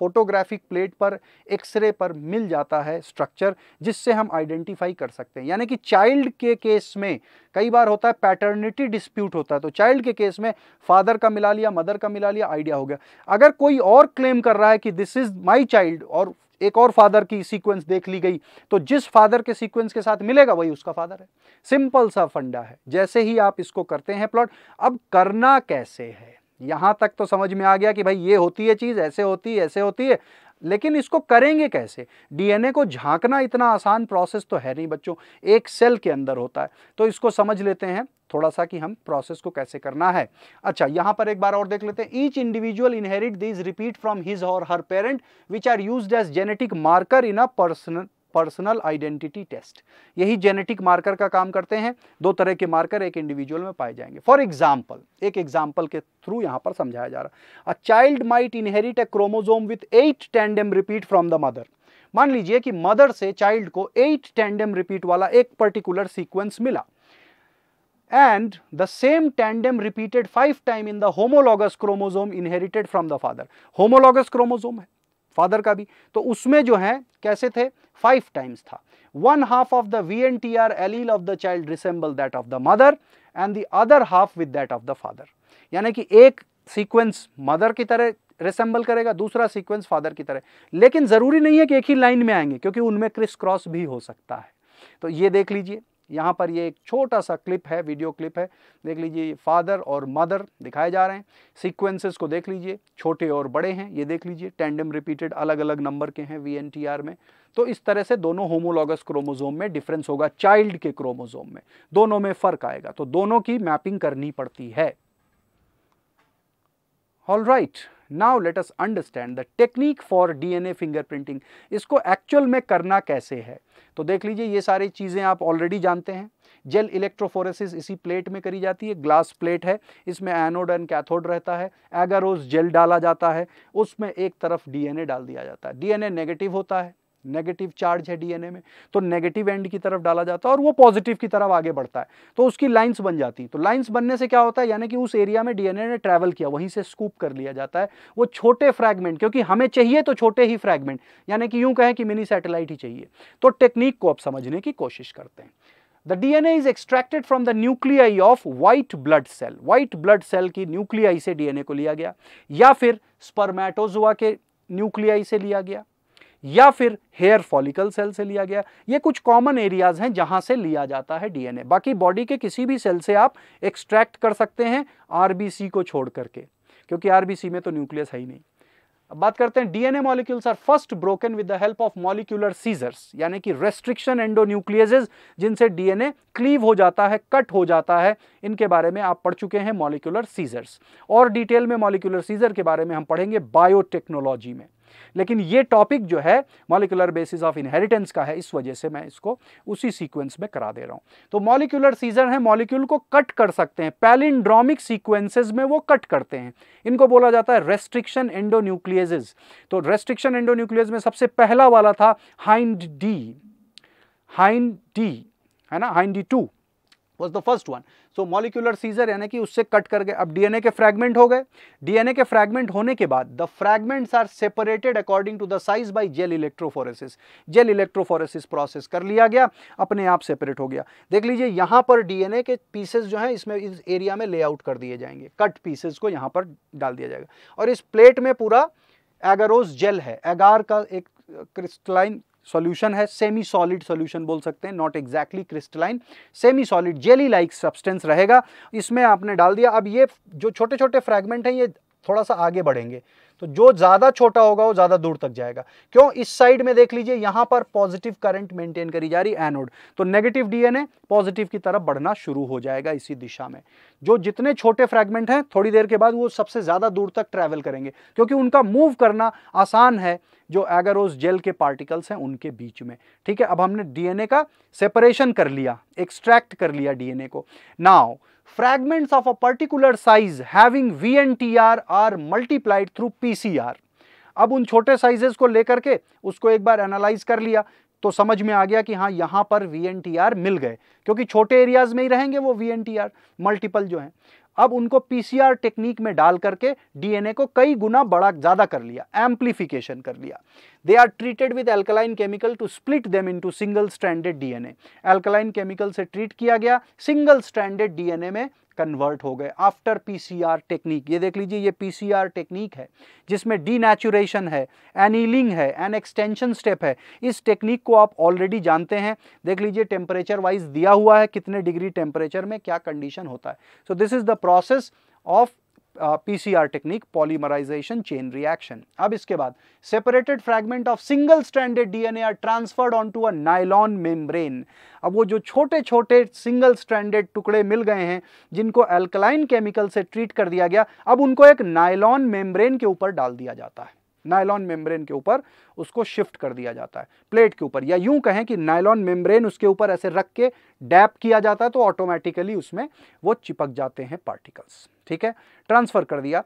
फोटोग्राफिक प्लेट पर एक्सरे पर मिल जाता है स्ट्रक्चर जिससे हम आइडेंटिफाई कर सकते हैं यानी कि चाइल्ड के केस में कई बार होता है पैटर्निटी डिस्प्यूट होता है तो चाइल्ड के केस में फादर का मिला लिया मदर का मिला लिया आइडिया हो गया अगर कोई और क्लेम कर रहा है कि दिस इज़ माई चाइल्ड और एक और फादर की सीक्वेंस देख ली गई तो जिस फादर के सीक्वेंस के साथ मिलेगा वही उसका फादर है सिंपल सा फंडा है जैसे ही आप इसको करते हैं प्लॉट अब करना कैसे है यहां तक तो समझ में आ गया कि भाई ये होती है चीज़ ऐसे होती है ऐसे होती है लेकिन इसको करेंगे कैसे डीएनए को झांकना इतना आसान प्रोसेस तो है नहीं बच्चों एक सेल के अंदर होता है तो इसको समझ लेते हैं थोड़ा सा कि हम प्रोसेस को कैसे करना है अच्छा यहां पर एक बार और देख लेते हैं each individual inherit these repeat from his or her parent which are use as genetic marker in a person personal identity test यही जेनेटिक मार्कर का काम करते हैं दो तरह के मार्कर एक इंडिविजुअल में पाए जाएंगे फॉर एग्जाम्पल एक एग्जाम्पल के थ्रू यहां पर समझाया जा रहा a child might inherit a chromosome with eight tandem repeat from the mother मान लीजिए कि मदर से चाइल्ड को एट टैंडम रिपीट वाला एक पर्टिकुलर सीक्वेंस मिला and the same tandem repeated five time in the homologous chromosome inherited from the father homologous chromosome है father का भी तो उसमें जो है कैसे थे फाइव टाइम्स था one half of the V N T R allele of the child resemble that of the mother and the other half with that of the father यानी कि एक सीक्वेंस मदर की तरह रिसेंबल करेगा दूसरा sequence father की तरह लेकिन ज़रूरी नहीं है कि एक ही लाइन में आएंगे क्योंकि उनमें क्रिस क्रॉस भी हो सकता है तो ये देख लीजिए यहाँ पर ये एक छोटा सा क्लिप है वीडियो क्लिप है देख लीजिए फादर और मदर दिखाए जा रहे हैं सीक्वेंसेस को देख लीजिए छोटे और बड़े हैं ये देख लीजिए टेंडम रिपीटेड अलग अलग नंबर के हैं वी में तो इस तरह से दोनों होमोलॉगस क्रोमोजोम में डिफरेंस होगा चाइल्ड के क्रोमोजोम में दोनों में फ़र्क आएगा तो दोनों की मैपिंग करनी पड़ती है all right right. Now let us understand the technique for DNA fingerprinting इसको एक्चुअल में करना कैसे है तो देख लीजिए ये सारी चीज़ें आप ऑलरेडी जानते हैं जेल इलेक्ट्रोफोरेसिस इसी प्लेट में करी जाती है ग्लास प्लेट है इसमें एनोड एंड कैथोड रहता है एगारोज जेल डाला जाता है उसमें एक तरफ डीएनए डाल दिया जाता है डीएनए नेगेटिव होता है नेगेटिव चार्ज है डीएनए में तो नेगेटिव एंड की तरफ डाला जाता है और वो पॉजिटिव की तरफ आगे बढ़ता है तो उसकी लाइंस बन जाती है तो लाइंस बनने से क्या होता है यानी कि उस एरिया में डीएनए ने ट्रैवल किया वहीं से स्कूप कर लिया जाता है वो छोटे फ्रैगमेंट क्योंकि हमें चाहिए तो छोटे ही फ्रैगमेंट यानी कि यूं कहें कि मिनी सैटेलाइट ही चाहिए तो टेक्निक को आप समझने की कोशिश करते हैं the DNA is extracted from the nuclei of white blood cell white blood cell की न्यूक्लियाई से डीएनए को लिया गया या फिर स्पर्मैटोजुआ के न्यूक्लियाई से लिया गया या फिर हेयर फॉलिकल सेल से लिया गया ये कुछ कॉमन एरियाज हैं जहां से लिया जाता है डीएनए बाकी बॉडी के किसी भी सेल से आप एक्सट्रैक्ट कर सकते हैं आरबीसी को छोड़ करके क्योंकि आरबीसी में तो न्यूक्लियस है ही नहीं अब बात करते हैं DNA molecules are first broken with the help of molecular scissors यानी कि रेस्ट्रिक्शन न्यूक्लियजेस जिनसे डीएनए क्लीव हो जाता है कट हो जाता है इनके बारे में आप पढ़ चुके हैं मॉलिक्यूलर सीजर्स और डिटेल में मॉलिक्यूलर सीजर के बारे में हम पढ़ेंगे बायोटेक्नोलॉजी में लेकिन ये टॉपिक जो है मॉलिकुलर बेसिस ऑफ इनहेरिटेंस का है इस वजह से मैं इसको उसी सीक्वेंस में करा दे रहा हूँ तो मॉलिकुलर सीजन है मॉलिक्यूल को कट कर सकते हैं पैलिंड्रोमिक सीक्वेंसेज में वो कट करते हैं इनको बोला जाता है रेस्ट्रिक्शन एंडो तो रेस्ट्रिक्शन एंडो में सबसे पहला वाला था हाइंड डी हाइंड डी है ना Hind D two was the first one so molecular scissor यानी कि उससे कट कर गए अब डीएनए के फ्रेगमेंट हो गए डीएनए के फ्रेगमेंट होने के बाद the fragments are separated according to the size by gel electrophoresis gel electrophoresis process कर लिया गया अपने आप सेपरेट हो गया देख लीजिए यहाँ पर डीएनए के पीसेस जो हैं इसमें इस एरिया में लेआउट कर दिए जाएंगे कट पीसेस को यहाँ पर डाल दिया जाएगा और इस प्लेट में पूरा एगारोज जेल है एगार का एक क्रिस्टलाइन सॉल्यूशन है सेमी सॉलिड सॉल्यूशन बोल सकते हैं not exactly crystalline semi solid jelly like substance रहेगा इसमें आपने डाल दिया अब ये जो छोटे छोटे फ्रैगमेंट हैं ये थोड़ा सा आगे बढ़ेंगे तो जो ज़्यादा छोटा होगा वो ज़्यादा दूर तक जाएगा क्यों इस साइड में देख लीजिए यहाँ पर पॉजिटिव करंट मेंटेन करी जा रही एनोड तो नेगेटिव डीएनए पॉजिटिव की तरफ बढ़ना शुरू हो जाएगा इसी दिशा में जो जितने छोटे फ्रैगमेंट हैं थोड़ी देर के बाद वो सबसे ज़्यादा दूर तक ट्रैवल करेंगे क्योंकि उनका मूव करना आसान है जो एगारोज जेल के पार्टिकल्स हैं उनके बीच में ठीक है अब हमने डीएनए का सेपरेशन कर लिया एक्सट्रैक्ट कर लिया डीएनए को now fragments of a particular size having VNTR are multiplied through PCR. अब उन छोटे साइजेस को लेकर के उसको एक बार एनालाइज कर लिया तो समझ में आ गया कि हाँ यहाँ पर VNTR मिल गए क्योंकि छोटे एरियाज में ही रहेंगे वो VNTR मल्टीपल जो हैं अब उनको पीसीआर टेक्निक में डाल करके डीएनए को कई गुना बड़ा ज़्यादा कर लिया एम्प्लीफिकेशन कर लिया they are treated with alkaline chemical to split them into single stranded DNA alkaline chemical से ट्रीट किया गया सिंगल स्ट्रैंडेड डीएनए में कन्वर्ट हो गए आफ्टर पीसीआर टेक्निक ये देख लीजिए ये पीसीआर टेक्निक है जिसमें डीनेचुरेशन है एनीलिंग है एन एक्सटेंशन स्टेप है इस टेक्निक को आप ऑलरेडी जानते हैं देख लीजिए टेम्परेचर वाइज दिया हुआ है कितने डिग्री टेम्परेचर में क्या कंडीशन होता है so this is the process of PCR technique polymerization chain reaction अब इसके बाद separated fragment of single stranded DNA are transferred on to a nylon membrane अब वो जो छोटे छोटे सिंगल स्ट्रैंडेड टुकड़े मिल गए हैं जिनको एल्कलाइन केमिकल से ट्रीट कर दिया गया अब उनको एक नाइलॉन मेम्ब्रेन के ऊपर डाल दिया जाता है नायलॉन मेम्ब्रेन के ऊपर उसको शिफ्ट कर दिया जाता है प्लेट के ऊपर या यूं कहें कि नायलॉन मेम्ब्रेन उसके ऊपर ऐसे रख के डैप किया जाता है तो ऑटोमेटिकली उसमें वो चिपक जाते हैं पार्टिकल्स ठीक है ट्रांसफ़र कर दिया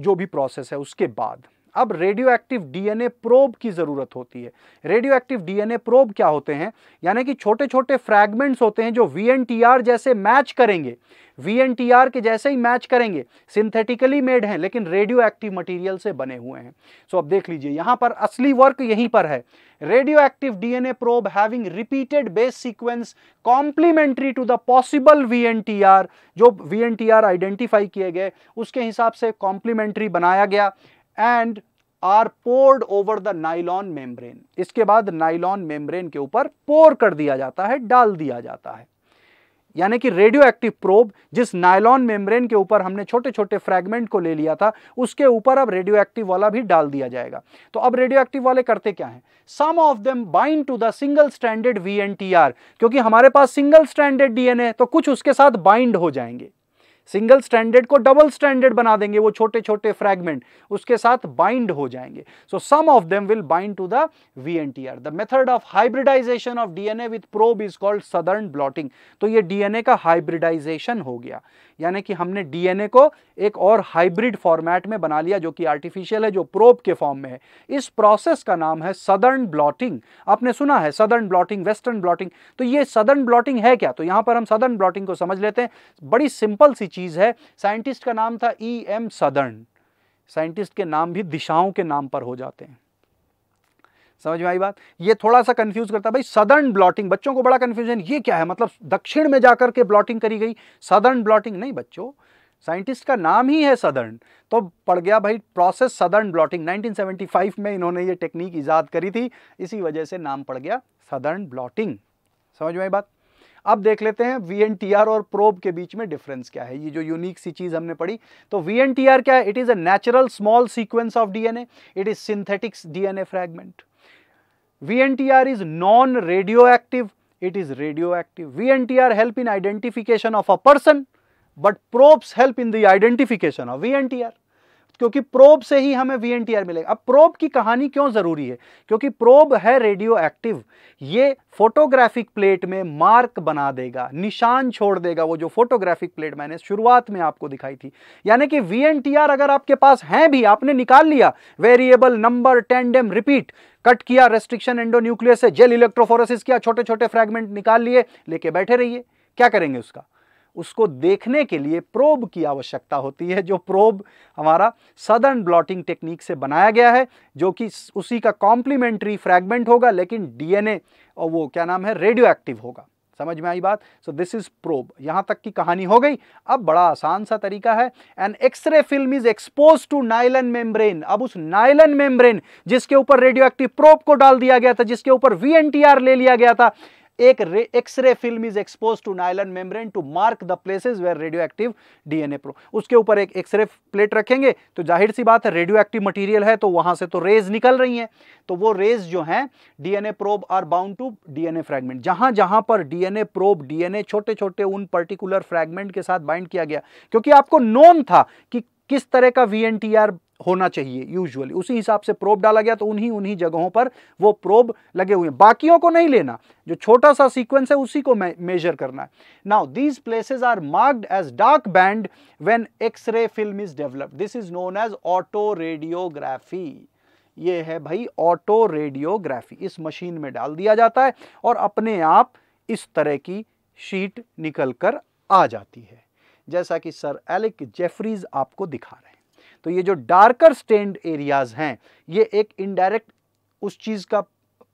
जो भी प्रोसेस है उसके बाद अब रेडियो एक्टिव डीएनए प्रोब की ज़रूरत होती है रेडियो एक्टिव डीएनए प्रोब क्या होते हैं यानी कि छोटे छोटे फ्रैगमेंट्स होते हैं जो वीएनटीआर जैसे मैच करेंगे वीएनटीआर के जैसे ही मैच करेंगे सिंथेटिकली मेड हैं लेकिन रेडियो एक्टिव मटीरियल से बने हुए हैं सो अब देख लीजिए यहाँ पर असली वर्क यहीं पर है radioactive DNA probe having repeated base sequence complementary to the possible VNTR जो वीएनटीआर आइडेंटिफाई किए गए उसके हिसाब से कॉम्प्लीमेंट्री बनाया गया and are poured over the nylon membrane इसके बाद नाइलॉन मेम्ब्रेन के ऊपर पोर कर दिया जाता है डाल दिया जाता है यानी कि रेडियो एक्टिव प्रोब जिस नायलॉन मेम्ब्रेन के ऊपर हमने छोटे छोटे फ्रैगमेंट को ले लिया था उसके ऊपर अब रेडियो एक्टिव वाला भी डाल दिया जाएगा तो अब रेडियो एक्टिव वाले करते क्या हैं some of them bind to the single standard V क्योंकि हमारे पास सिंगल स्टैंडर्ड डीएनए तो कुछ उसके साथ बाइंड हो जाएंगे सिंगल स्टैंडर्ड को डबल स्टैंडर्ड बना देंगे वो छोटे छोटे फ्रैगमेंट उसके साथ बाइंड हो जाएंगे so some of them will bind to the V N T R the method of hybridization of DNA with probe is called Southern blotting तो ये डीएनए का हाइब्रिडाइजेशन हो गया यानी कि हमने डीएनए को एक और हाइब्रिड फॉर्मेट में बना लिया जो कि आर्टिफिशियल है जो प्रोब के फॉर्म में है इस प्रोसेस का नाम है सदर्न ब्लॉटिंग आपने सुना है सदर्न ब्लॉटिंग वेस्टर्न ब्लॉटिंग तो ये सदर्न ब्लॉटिंग है क्या तो यहाँ पर हम सदर्न ब्लॉटिंग को समझ लेते हैं बड़ी सिंपल सी चीज़ है साइंटिस्ट का नाम था ई एम सदर्न साइंटिस्ट के नाम भी दिशाओं के नाम पर हो जाते हैं समझ में आई बात ये थोड़ा सा कंफ्यूज करता है भाई सदर्न ब्लॉटिंग बच्चों को बड़ा कंफ्यूजन ये क्या है मतलब दक्षिण में जाकर के ब्लॉटिंग करी गई सदर्न ब्लॉटिंग नहीं बच्चों साइंटिस्ट का नाम ही है सदर्न तो पड़ गया भाई प्रोसेस सदर्न ब्लॉटिंग 1975 में इन्होंने ये टेक्निक ईजाद करी थी इसी वजह से नाम पड़ गया सदर्न ब्लॉटिंग समझ में आई बात अब देख लेते हैं वी एन टी आर और प्रोब के बीच में डिफरेंस क्या है ये जो यूनिक सी चीज हमने पढ़ी तो टी आर क्या है it is a natural small sequence of DNA it is synthetics DNA fragment or is non radioactive it is radioactive V N T R help in identification of a person but probes help in the identification of R क्योंकि probe से ही हमें we मिलेगा अब probe की कहानी क्यों ज़रूरी है क्योंकि प्रोब है रेडियो एक्टिव ये फोटोग्राफिक प्लेट में मार्क बना देगा निशान छोड़ देगा वो जो फोटोग्राफिक प्लेट मैंने शुरुआत में आपको दिखाई थी यानी कि वी अगर आपके पास है भी आपने निकाल लिया variable number tandem repeat cut किया रेस्ट्रिक्शन एंडोन्यूक्लियस से जेल इलेक्ट्रोफोरसिस किया छोटे छोटे फ्रेगमेंट निकाल लिए लेके बैठे रहिए क्या करेंगे उसका उसको देखने के लिए प्रोब की आवश्यकता होती है जो प्रोब हमारा सदर्न ब्लॉटिंग टेक्निक से बनाया गया है जो कि उसी का कॉम्प्लीमेंट्री फ्रैगमेंट होगा लेकिन डीएनए और वो क्या नाम है रेडियो एक्टिव होगा समझ में आई बात सो दिस इज प्रोब यहाँ तक की कहानी हो गई अब बड़ा आसान सा तरीका है and x-ray film is expose to nylon membrane अब उस नाइलन मेम्ब्रेन जिसके ऊपर रेडियो एक्टिव प्रोब को डाल दिया गया था जिसके ऊपर वी ले लिया गया था एक x-ray film is expose to nylon membrane to mark the places where radioactive DNA pro उसके ऊपर एक एक्सरे प्लेट रखेंगे तो जाहिर सी बात है रेडियो एक्टिव मटीरियल है तो वहां से तो रेज निकल रही हैं तो वो रेज जो हैं DNA probe are bound to DNA fragment जहां जहां पर डीएनए प्रोब डीएनए छोटे छोटे उन पर्टिकुलर फ्रैगमेंट के साथ बाइंड किया गया क्योंकि आपको नोन था कि किस तरह का वी एन टी आर होना चाहिए यूजुअली उसी हिसाब से प्रोब डाला गया तो उन्हीं उन्हीं जगहों पर वो प्रोब लगे हुए हैं बाकियों को नहीं लेना जो छोटा सा सीक्वेंस है उसी को मेजर करना है now these places are marked as dark band when x-ray film is developed this is known as autoradiography ये है भाई ऑटो रेडियोग्राफी इस मशीन में डाल दिया जाता है और अपने आप इस तरह की शीट निकल कर आ जाती है जैसा कि सर एलिक जेफरीज आपको दिखा रहे हैं तो ये जो डार्कर स्टेंड एरियाज़ हैं ये एक इनडायरेक्ट उस चीज़ का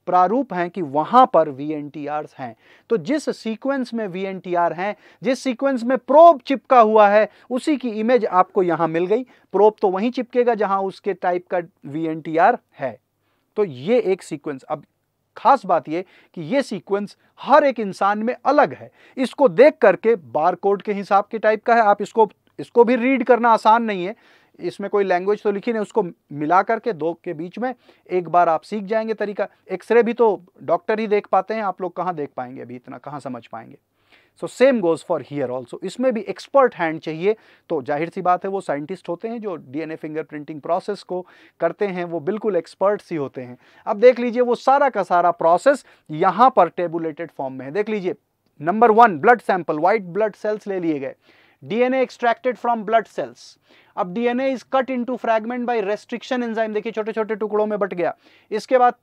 प्रारूप हैं कि वहां पर वी एन हैं तो जिस सीक्वेंस में वी एन हैं जिस सीक्वेंस में प्रोब चिपका हुआ है उसी की इमेज आपको यहां मिल गई प्रोब तो वहीं चिपकेगा जहां उसके टाइप का वी है तो ये एक सीक्वेंस अब खास बात ये कि ये सीक्वेंस हर एक इंसान में अलग है इसको देख करके बार कोड के हिसाब के टाइप का है आप इसको इसको भी रीड करना आसान नहीं है इसमें कोई लैंग्वेज तो लिखी नहीं उसको मिला करके दो के बीच में एक बार आप सीख जाएंगे तरीका एक्सरे भी तो डॉक्टर ही देख पाते हैं आप लोग कहाँ देख पाएंगे अभी इतना कहाँ समझ पाएंगे so same goes for here also इसमें भी एक्सपर्ट हैंड चाहिए तो जाहिर सी बात है वो साइंटिस्ट होते हैं जो डीएनए फिंगरप्रिंटिंग प्रोसेस को करते हैं वो बिल्कुल एक्सपर्ट्स ही होते हैं अब देख लीजिए वो सारा का सारा प्रोसेस यहाँ पर टेबुलेटेड फॉर्म में है देख लीजिए number one blood sample white blood cells ले लिए गए DNA extracted from blood cells अब DNA is cut into fragment by restriction enzyme देखिए छोटे छोटे टुकड़ों में बट गया इसके बाद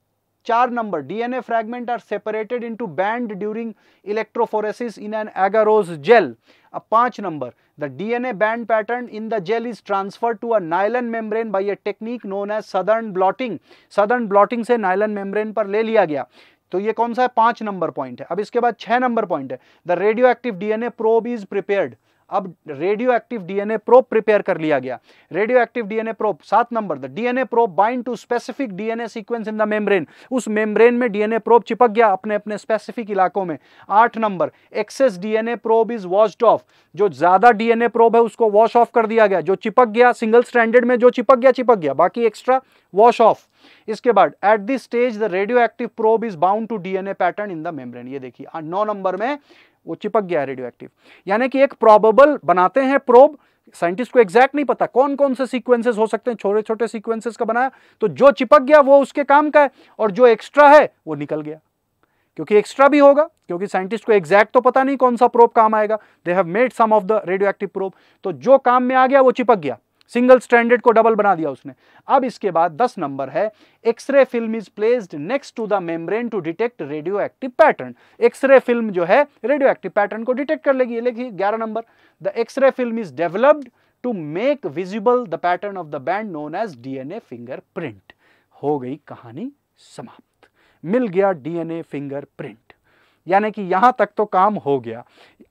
चार number DNA fragment are separated into band during electrophoresis in an agarose gel अब पांच number the DNA band pattern in the gel is transfer to a nylon membrane by a technique known as Southern blotting Southern blotting से nylon membrane पर ले लिया गया तो ये कौन सा है पांच नंबर पॉइंट है अब इसके बाद छह नंबर पॉइंट है the radioactive DNA probe is prepared अब radioactive DNA probe prepare कर लिया गया रेडियो एक्टिव डीएनए प्रोप सात number the DNA probe bind to specific DNA sequence in the membrane उस मेम्ब्रेन में DNA probe चिपक गया अपने अपने स्पेसिफिक इलाकों में आठ number excess DNA probe is washed off जो ज्यादा डीएनए प्रोब है उसको वॉश ऑफ कर दिया गया जो चिपक गया सिंगल स्टैंडर्ड में जो चिपक गया चिपक गया बाकी एक्स्ट्रा वॉश ऑफ इसके बाद at this stage the radioactive probe is bound to DNA pattern in the membrane ये देखिए नौ नंबर में वो चिपक गया है रेडियो एक्टिव यानी कि एक प्रॉबेबल बनाते हैं प्रोब साइंटिस्ट को एग्जैक्ट नहीं पता कौन कौन से सीक्वेंसेस हो सकते हैं छोटे छोटे सीक्वेंसेस का बनाया तो जो चिपक गया वो उसके काम का है और जो एक्स्ट्रा है वो निकल गया क्योंकि एक्स्ट्रा भी होगा क्योंकि साइंटिस्ट को एग्जैक्ट तो पता नहीं कौन सा प्रोब काम आएगा they have made some of the radioactive probe तो जो काम में आ गया वो चिपक गया सिंगल स्टैंडर्ड को डबल बना दिया उसने अब इसके बाद दस नंबर है x-ray film is placed next to the membrane to detect radioactive pattern x-ray film जो है रेडियो एक्टिव पैटर्न को डिटेक्ट कर लेगी लेकिन ग्यारह number the x-ray film is developed to make visible the pattern of the band known as DNA print हो गई कहानी समाप्त मिल गया डीएनए प्रिंट यानी कि यहां तक तो काम हो गया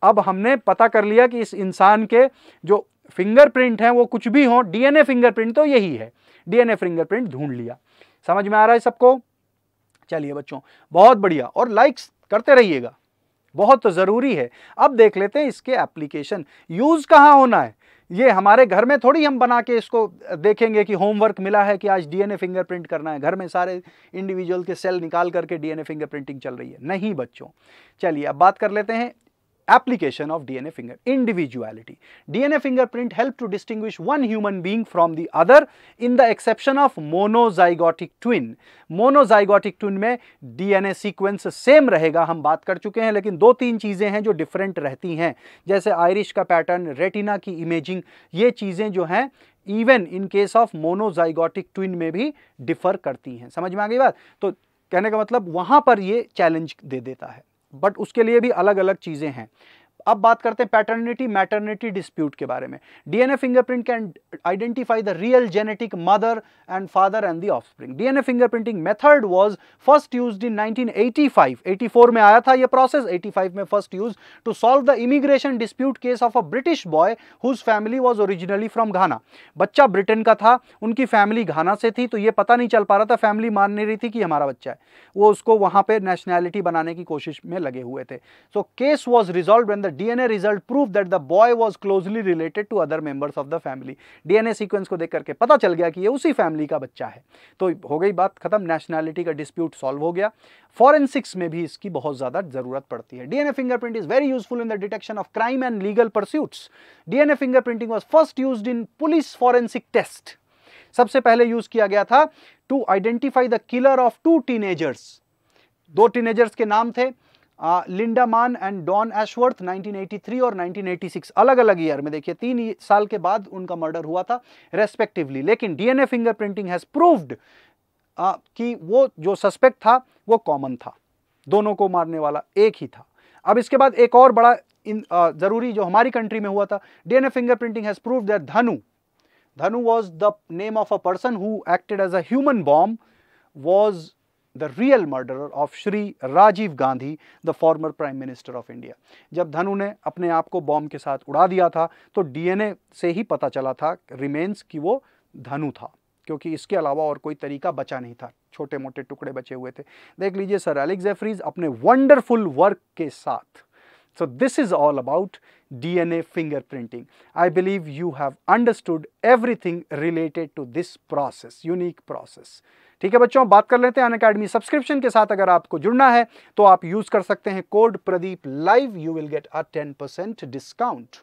अब हमने पता कर लिया कि इस इंसान के जो फिंगरप्रिंट हैं वो कुछ भी हो डीएनए फिंगरप्रिंट तो यही है डीएनए फिंगरप्रिंट ढूंढ लिया समझ में आ रहा है सबको चलिए बच्चों बहुत बढ़िया और लाइक्स करते रहिएगा बहुत तो ज़रूरी है अब देख लेते हैं इसके एप्लीकेशन यूज़ कहाँ होना है ये हमारे घर में थोड़ी हम बना के इसको देखेंगे कि होमवर्क मिला है कि आज डीएनए फिंगरप्रिंट करना है घर में सारे इंडिविजुअल के सेल निकाल करके डीएनए फिंगरप्रिंटिंग चल रही है नहीं बच्चों चलिए अब बात कर लेते हैं application of DNA finger, individuality. DNA fingerprint help to distinguish one human being from the other in the exception of monozygotic twin. Monozygotic twin में DNA sequence same रहेगा हम बात कर चुके हैं लेकिन दो तीन चीज़ें हैं जो different रहती हैं जैसे Irish का pattern, retina की imaging ये चीज़ें जो हैं even in case of monozygotic twin में भी differ करती हैं समझ में आ गई बात तो कहने का मतलब वहाँ पर ये challenge दे देता है बट उसके लिए भी अलग अलग चीज़ें हैं अब बात करते हैं पैटर्निटी मैटर्निटी डिस्प्यूट के बारे में DNA fingerprint can identify the real genetic mother and father and the offspring DNA fingerprinting method was first used in 1985 84 में आया था यह प्रोसेस 85 में first use to solve the immigration dispute case of a British boy whose family was originally from Ghana बच्चा Britain का था उनकी family घाना से थी तो यह पता नहीं चल पा रहा था फैमिली मान नहीं रही थी कि हमारा बच्चा है वो उसको वहां पर नेशनैलिटी बनाने की कोशिश में लगे हुए थे so case was resolve and the DNA result proof that the boy was closely related to other members of the family DNA sequence को देख करके पता चल गया कि ये उसी फैमिली का बच्चा है तो हो गई बात खत्म नेशनैलिटी का डिस्प्यूट सॉल्व हो गया फॉरेंसिक्स में भी इसकी बहुत ज़्यादा ज़रूरत पड़ती है DNA fingerprint is very useful in the detection of crime and legal pursuits DNA fingerprinting was first use in police forensic test सबसे पहले यूज किया गया था to identify the killer of two teenagers दो टीनेजर्स के नाम थे लिंडा मान एंड डॉन एशवर्थ 1983 और 1986 अलग अलग ईयर में देखिए तीन साल के बाद उनका मर्डर हुआ था रेस्पेक्टिवली लेकिन डीएनए फिंगरप्रिंटिंग हैज़ प्रूव्ड कि वो जो सस्पेक्ट था वो कॉमन था दोनों को मारने वाला एक ही था अब इसके बाद एक और बड़ा इन ज़रूरी जो हमारी कंट्री में हुआ था DNA fingerprinting has prove that Dhanu Dhanu was the name of a person who acted as a human bomb was the real murderer of Shri Rajiv Gandhi the former prime minister of India जब धनु ने अपने आप को बॉम्ब के साथ उड़ा दिया था तो डीएनए से ही पता चला था रिमेन्स कि वो धनु था क्योंकि इसके अलावा और कोई तरीका बचा नहीं था छोटे मोटे टुकड़े बचे हुए थे देख लीजिए सर एलिक जेफरीज अपने वंडरफुल वर्क के साथ so this is all about D N A fingerprinting I believe you have understood everything related to this process unique process ठीक है बच्चों बात कर लेते हैं अन अकेडमी सब्सक्रिप्शन के साथ अगर आपको जुड़ना है तो आप यूज कर सकते हैं code Pradeep live you will get a ten percent discount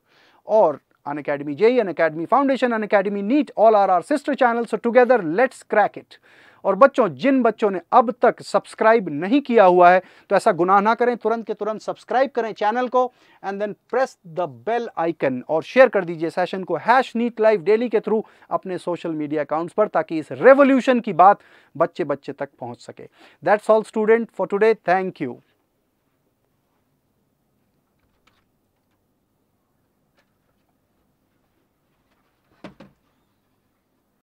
और Unacademy JEE Unacademy foundation Unacademy NEET all are are sister channel so together let's crack it और बच्चों जिन बच्चों ने अब तक सब्सक्राइब नहीं किया हुआ है तो ऐसा गुनाह ना करें तुरंत के तुरंत सब्सक्राइब करें चैनल को and then press the bell icon और शेयर कर दीजिए सेशन को हैश नीट लाइव डेली के थ्रू अपने सोशल मीडिया अकाउंट्स पर ताकि इस रेवोल्यूशन की बात बच्चे बच्चे तक पहुंच सके that's all student for today thank you